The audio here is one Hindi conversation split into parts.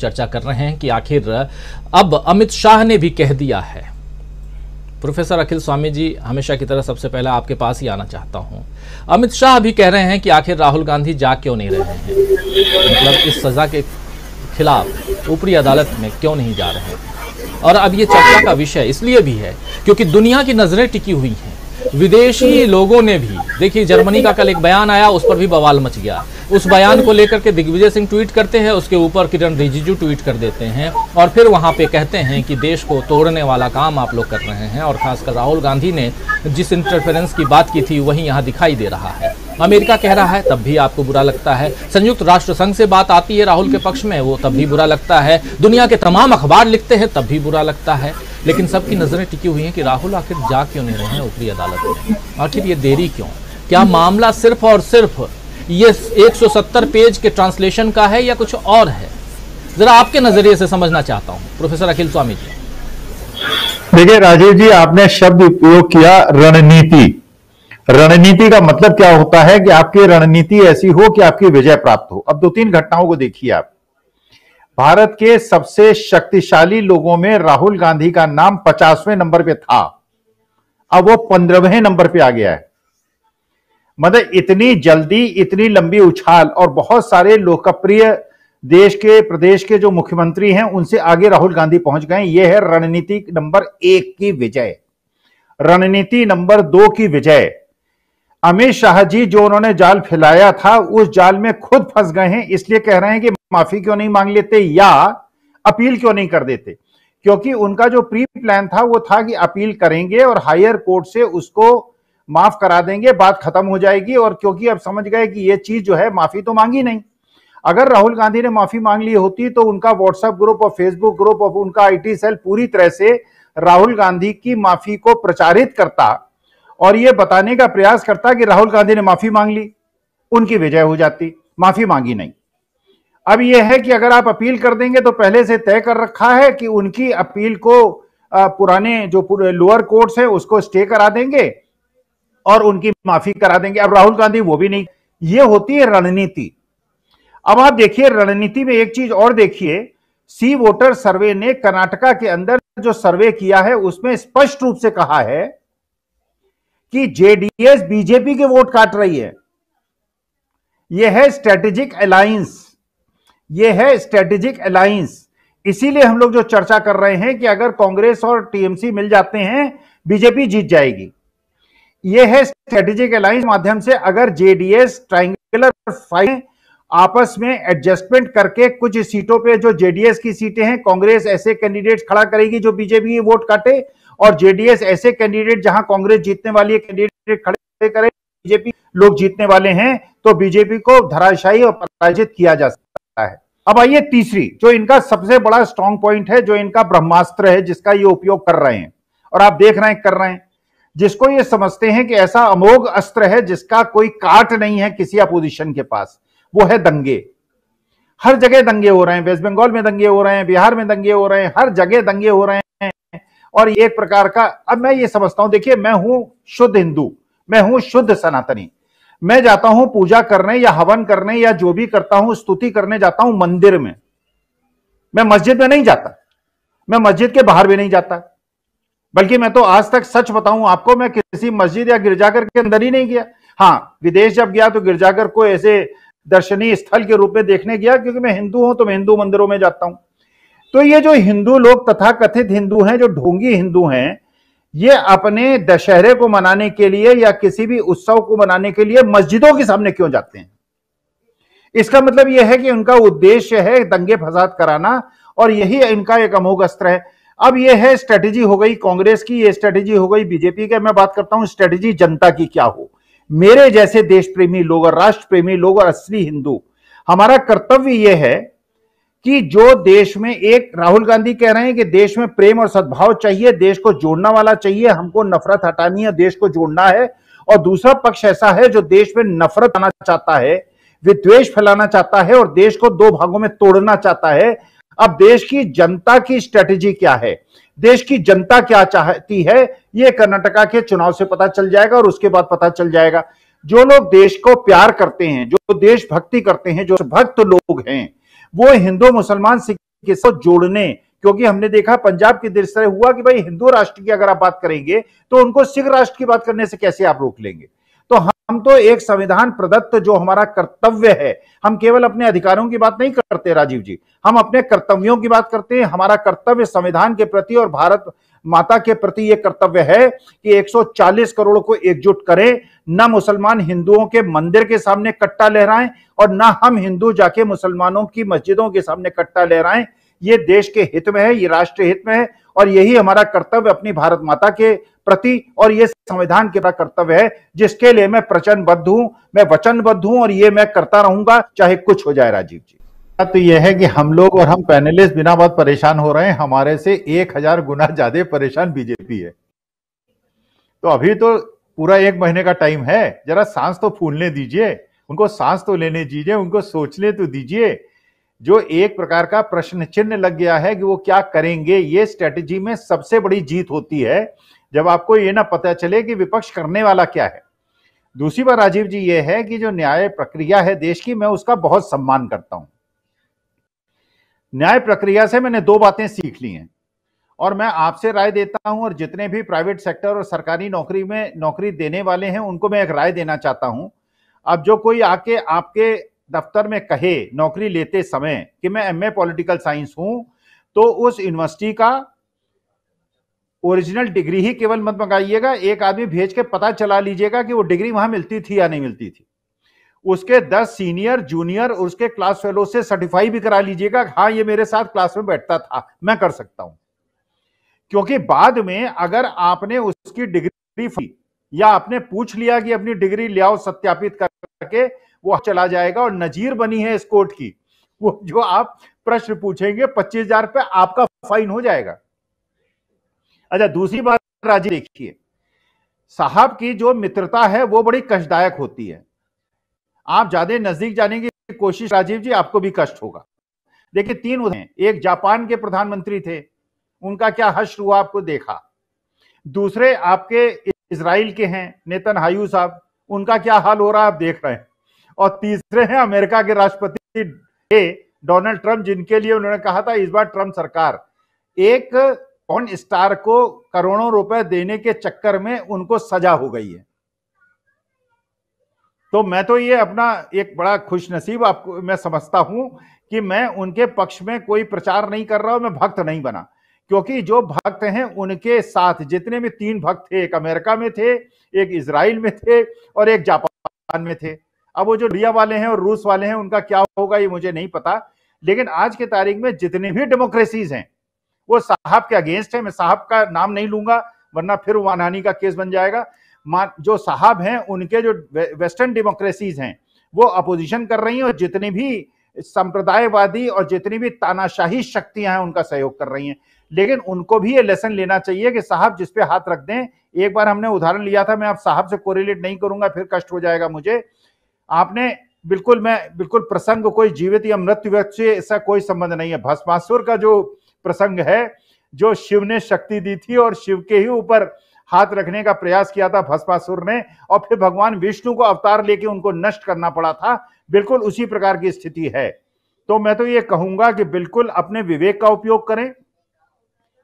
चर्चा कर रहे हैं कि आखिर अब अमित शाह ने भी कह दिया है प्रोफेसर अखिल स्वामी जी हमेशा की तरह सबसे पहले आपके पास ही आना चाहता हूं अमित शाह भी कह रहे हैं कि आखिर राहुल गांधी जा क्यों नहीं रहे हैं मतलब इस सजा के खिलाफ ऊपरी अदालत में क्यों नहीं जा रहे हैं और अब ये चर्चा का विषय इसलिए भी है क्योंकि दुनिया की नजरें टिकी हुई हैं विदेशी लोगों ने भी देखिए जर्मनी का कल एक बयान आया उस पर भी बवाल मच गया उस बयान को लेकर के दिग्विजय सिंह ट्वीट करते हैं उसके ऊपर किरण रिजिजू ट्वीट कर देते हैं और फिर वहाँ पे कहते हैं कि देश को तोड़ने वाला काम आप लोग कर रहे हैं और खासकर राहुल गांधी ने जिस इंटरफेरेंस की बात की थी वही यहाँ दिखाई दे रहा है अमेरिका कह रहा है तब भी आपको बुरा लगता है संयुक्त राष्ट्र संघ से बात आती है राहुल के पक्ष में वो तब भी बुरा लगता है दुनिया के तमाम अखबार लिखते हैं तब भी बुरा लगता है लेकिन सबकी नजरें टिकी हुई हैं कि राहुल आखिर जा क्यों नहीं रहे हैं ऊपरी अदालत में आखिर ये देरी क्यों क्या मामला सिर्फ और सिर्फ ये 170 पेज के ट्रांसलेशन का है या कुछ और है ज़रा आपके नज़रिए से समझना चाहता हूं प्रोफेसर अखिल स्वामी जी देखिए राजीव जी आपने शब्द उपयोग किया रणनीति रणनीति का मतलब क्या होता है कि आपकी रणनीति ऐसी हो कि आपकी विजय प्राप्त हो अब दो तीन घटनाओं को देखिए आप भारत के सबसे शक्तिशाली लोगों में राहुल गांधी का नाम पचासवें नंबर पे था अब वो पंद्रहवें नंबर पे आ गया है मतलब इतनी जल्दी इतनी लंबी उछाल और बहुत सारे लोकप्रिय देश के प्रदेश के जो मुख्यमंत्री हैं उनसे आगे राहुल गांधी पहुंच गए ये है रणनीति नंबर एक की विजय रणनीति नंबर दो की विजय अमित शाह जी जो उन्होंने जाल फैलाया था उस जाल में खुद फंस गए हैं इसलिए कह रहे हैं कि माफी क्यों नहीं मांग लेते या अपील क्यों नहीं कर देते क्योंकि उनका जो प्री प्लान था वो था कि अपील करेंगे और हायर कोर्ट से उसको माफ करा देंगे बात खत्म हो जाएगी और क्योंकि अब समझ गए कि ये चीज जो है माफी तो मांगी नहीं अगर राहुल गांधी ने माफी मांग ली होती तो उनका व्हाट्सएप ग्रुप और फेसबुक ग्रुप और उनका आईटी सेल पूरी तरह से राहुल गांधी की माफी को प्रचारित करता और ये बताने का प्रयास करता कि राहुल गांधी ने माफी मांग ली उनकी विजय हो जाती माफी मांगी नहीं अब यह है कि अगर आप अपील कर देंगे तो पहले से तय कर रखा है कि उनकी अपील को पुराने जो लोअर कोर्ट्स है उसको स्टे करा देंगे और उनकी माफी करा देंगे अब राहुल गांधी वो भी नहीं ये होती है रणनीति अब आप देखिए रणनीति में एक चीज और देखिए सी वोटर सर्वे ने कर्नाटका के अंदर जो सर्वे किया है उसमें स्पष्ट रूप से कहा है कि जेडीएस बीजेपी के वोट काट रही है यह है स्ट्रेटेजिक अलायंस यह है स्ट्रेटेजिक अलायंस इसीलिए हम लोग जो चर्चा कर रहे हैं कि अगर कांग्रेस और टीएमसी मिल जाते हैं बीजेपी जीत जाएगी ये है स्ट्रेटेजिक अलायंस माध्यम से अगर जेडीएस ट्राइंगुलर फाइव आपस में एडजस्टमेंट करके कुछ सीटों पे जो जेडीएस की सीटें हैं कांग्रेस ऐसे कैंडिडेट खड़ा करेगी जो बीजेपी की वोट काटे और जेडीएस ऐसे कैंडिडेट जहां कांग्रेस जीतने वाली कैंडिडेट खड़े करे बीजेपी लोग जीतने वाले हैं तो बीजेपी को धराशायी और पराजित किया जा सकता है अब आइए तीसरी जो इनका सबसे बड़ा स्ट्रांग पॉइंट है जो इनका ब्रह्मास्त्र है जिसका ये उपयोग कर रहे हैं और आप देख रहे हैं कर रहे हैं जिसको ये समझते हैं कि ऐसा अमोघ अस्त्र है जिसका कोई काट नहीं है किसी अपोजिशन के पास वो है दंगे हर जगह दंगे हो रहे हैं वेस्ट बंगाल में दंगे हो रहे हैं बिहार में दंगे हो रहे हैं हर जगह दंगे हो रहे हैं और एक प्रकार का अब मैं ये समझता हूं देखिए मैं हूं शुद्ध हिंदू मैं हूं शुद्ध सनातनी मैं जाता हूं पूजा करने या हवन करने या जो भी करता हूं स्तुति करने जाता हूं मंदिर में मैं मस्जिद में नहीं जाता मैं मस्जिद के बाहर भी नहीं जाता बल्कि मैं तो आज तक सच बताऊं आपको मैं किसी मस्जिद या गिरजाघर के अंदर ही नहीं गया हाँ विदेश जब गया तो गिरजाघर को ऐसे दर्शनीय स्थल के रूप में देखने गया क्योंकि मैं हिंदू हूं तो मैं हिंदू मंदिरों में जाता हूं तो ये जो हिंदू लोग तथा कथित हिंदू हैं जो ढोंगी हिंदू हैं ये अपने दशहरे को मनाने के लिए या किसी भी उत्सव को मनाने के लिए मस्जिदों के सामने क्यों जाते हैं इसका मतलब यह है कि उनका उद्देश्य है दंगे फसाद कराना और यही इनका एक अमोघ अस्त्र है अब ये है स्ट्रेटेजी हो गई कांग्रेस की ये स्ट्रेटेजी हो गई बीजेपी की मैं बात करता हूं स्ट्रेटेजी जनता की क्या हो मेरे जैसे देश प्रेमी लोग और राष्ट्र प्रेमी लोग और असली हिंदू हमारा कर्तव्य यह है कि जो देश में एक राहुल गांधी कह रहे हैं कि देश में प्रेम और सद्भाव चाहिए देश को जोड़ना वाला चाहिए हमको नफरत हटानी है देश को जोड़ना है और दूसरा पक्ष ऐसा है जो देश में नफरत आना चाहता है विद्वेष फैलाना चाहता है और देश को दो भागों में तोड़ना चाहता है अब देश की जनता की स्ट्रेटेजी क्या है देश की जनता क्या चाहती है यह कर्नाटका के चुनाव से पता चल जाएगा और उसके बाद पता चल जाएगा जो लोग देश को प्यार करते हैं जो देशभक्ति करते हैं जो भक्त लोग हैं वो हिंदू मुसलमान सिख के साथ जोड़ने क्योंकि हमने देखा पंजाब की दृष्टि हुआ कि भाई हिंदू राष्ट्र की अगर आप बात करेंगे तो उनको सिख राष्ट्र की बात करने से कैसे आप रोक लेंगे हम तो एक संविधान प्रदत्त जो हमारा कर्तव्य है हम केवल अपने अधिकारों की बात नहीं करते राजीव जी हम अपने कर्तव्यों की बात करते हैं हमारा कर्तव्य संविधान के प्रति और भारत माता के प्रति ये कर्तव्य है कि 140 करोड़ को एकजुट करें न मुसलमान हिंदुओं के मंदिर के सामने कट्टा लहराएं और न हम हिंदू जाके मुसलमानों की मस्जिदों के सामने कट्टा लहराएं ये देश के हित में है ये राष्ट्र हित में है और यही हमारा कर्तव्य अपनी भारत माता के प्रति और ये संविधान के कर्तव्य है जिसके लिए मैं प्रचनबद्ध हूं मैं वचनबद्ध हूं और ये मैं करता रहूंगा चाहे कुछ हो जाए राजीव जी तो यह है कि हम लोग और हम पैनलिस्ट बिना बहुत परेशान हो रहे हैं हमारे से एक हजार गुना ज्यादा परेशान बीजेपी है तो अभी तो पूरा एक महीने का टाइम है जरा सांस तो फूलने दीजिए उनको सांस तो लेने दीजिए उनको सोचने तो दीजिए जो एक प्रकार का प्रश्न चिन्ह लग गया है कि वो क्या करेंगे ये स्ट्रेटेजी में सबसे बड़ी जीत होती है जब आपको ये ना पता चले कि विपक्ष करने वाला क्या है दूसरी बात राजीव जी ये है कि जो न्याय प्रक्रिया है देश की मैं उसका बहुत सम्मान करता हूं न्याय प्रक्रिया से मैंने दो बातें सीख ली हैं और मैं आपसे राय देता हूं और जितने भी प्राइवेट सेक्टर और सरकारी नौकरी में नौकरी देने वाले हैं उनको मैं एक राय देना चाहता हूं अब जो कोई आके आपके दफ्तर में कहे नौकरी लेते समय कि मैं एमए पॉलिटिकल साइंस हूं तो उस यूनिवर्सिटी का ओरिजिनल डिग्री ही केवल मत मंगाइएगा एक आदमी भेज के पता चला लीजिएगा कि वो डिग्री वहां मिलती थी या नहीं मिलती थी उसके दस सीनियर जूनियर और उसके क्लास फेलो से सर्टिफाई भी करा लीजिएगा हाँ ये मेरे साथ क्लास में बैठता था मैं कर सकता हूं क्योंकि बाद में अगर आपने उसकी डिग्री या आपने पूछ लिया कि अपनी डिग्री ले आओ सत्यापित करके वो चला जाएगा और नजीर बनी है इस कोर्ट की वो जो आप प्रश्न पूछेंगे पच्चीस हजार पे आपका फाइन हो जाएगा अच्छा दूसरी बात राजी देखिए साहब की जो मित्रता है वो बड़ी कष्टदायक होती है आप ज्यादा नजदीक जाने की कोशिश राजीव जी आपको भी कष्ट होगा देखिए तीन उदाहरण एक जापान के प्रधानमंत्री थे उनका क्या हश्र हुआ आपको देखा दूसरे आपके इसराइल के हैं नेतन हायू साहब उनका क्या हाल हो रहा है आप देख रहे हैं और तीसरे हैं अमेरिका के राष्ट्रपति ए डोनाल्ड ट्रंप जिनके लिए उन्होंने कहा था इस बार ट्रंप सरकार एक ऑन स्टार को करोड़ों रुपए देने के चक्कर में उनको सजा हो गई है तो मैं तो ये अपना एक बड़ा खुशनसीब आपको मैं समझता हूं कि मैं उनके पक्ष में कोई प्रचार नहीं कर रहा हूं मैं भक्त नहीं बना क्योंकि जो भक्त हैं उनके साथ जितने भी तीन भक्त थे एक अमेरिका में थे एक इसराइल में थे और एक जापान में थे अब वो जो इंडिया वाले हैं और रूस वाले हैं उनका क्या होगा ये मुझे नहीं पता लेकिन आज के तारीख में जितनी भी डेमोक्रेसीज हैं वो साहब के अगेंस्ट है मैं साहब का नाम नहीं लूंगा वरना फिर वानानी का केस बन जाएगा जो साहब हैं उनके जो वेस्टर्न डेमोक्रेसीज हैं वो अपोजिशन कर रही हैं और जितनी भी संप्रदायवादी और जितनी भी तानाशाही शक्तियां हैं उनका सहयोग कर रही हैं लेकिन उनको भी ये लेसन लेना चाहिए कि साहब जिस पे हाथ रख दें एक बार हमने उदाहरण लिया था मैं आप साहब से कोरिलेट नहीं करूंगा फिर कष्ट हो जाएगा मुझे आपने बिल्कुल मैं बिल्कुल प्रसंग कोई जीवित या मृत्यु व्यक्ति से ऐसा कोई संबंध नहीं है भस्मासुर का जो प्रसंग है जो शिव ने शक्ति दी थी और शिव के ही ऊपर हाथ रखने का प्रयास किया था भस्मासुर ने और फिर भगवान विष्णु को अवतार लेके उनको नष्ट करना पड़ा था बिल्कुल उसी प्रकार की स्थिति है तो मैं तो ये कहूंगा कि बिल्कुल अपने विवेक का उपयोग करें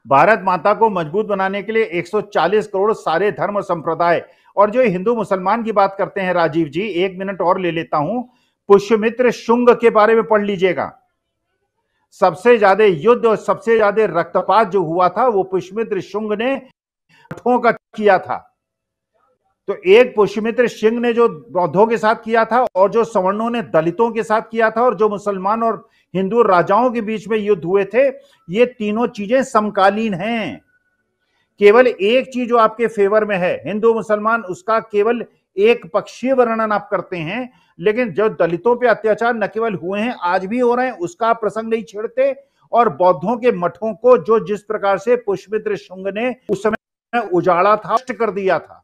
भारत माता को मजबूत बनाने के लिए 140 करोड़ सारे धर्म संप्रदाय और जो हिंदू मुसलमान की बात करते हैं राजीव जी एक मिनट और ले लेता हूं पुष्यमित्र शुंग के बारे में पढ़ लीजिएगा सबसे ज्यादा युद्ध और सबसे ज्यादा रक्तपात जो हुआ था वो पुष्यमित्र शुंग ने का किया था तो एक पुष्यमित्र सिंह ने जो बौद्धों के साथ किया था और जो सवर्णों ने दलितों के साथ किया था और जो मुसलमान और हिंदू राजाओं के बीच में युद्ध हुए थे ये तीनों चीजें समकालीन हैं केवल एक चीज जो आपके फेवर में है हिंदू मुसलमान उसका केवल एक पक्षीय वर्णन आप करते हैं लेकिन जो दलितों पे अत्याचार न केवल हुए हैं आज भी हो रहे हैं उसका प्रसंग नहीं छेड़ते और बौद्धों के मठों को जो जिस प्रकार से पुष्पित्र शुंग ने उस समय उजाड़ा था कर दिया था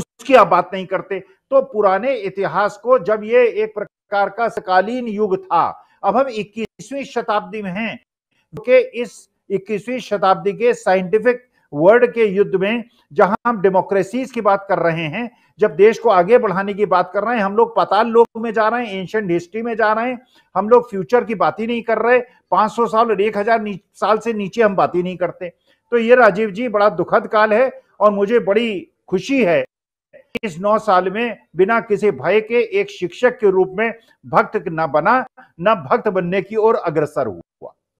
उसकी आप बात नहीं करते तो पुराने इतिहास को जब ये एक प्रकार का सकालीन युग था अब हम 21वीं शताब्दी में हैं क्योंकि इस 21वीं शताब्दी के साइंटिफिक वर्ल्ड के युद्ध में जहां हम डेमोक्रेसीज की बात कर रहे हैं जब देश को आगे बढ़ाने की बात कर रहे हैं हम लोग पताल लोक में जा रहे हैं एंशंट हिस्ट्री में जा रहे हैं हम लोग फ्यूचर की बात ही नहीं कर रहे 500 साल और 1000 साल से नीचे हम बात ही नहीं करते तो ये राजीव जी बड़ा दुखद काल है और मुझे बड़ी खुशी है इस नौ साल में बिना किसी भय के एक शिक्षक के रूप में भक्त न बना न भक्त बनने की ओर अग्रसर हुआ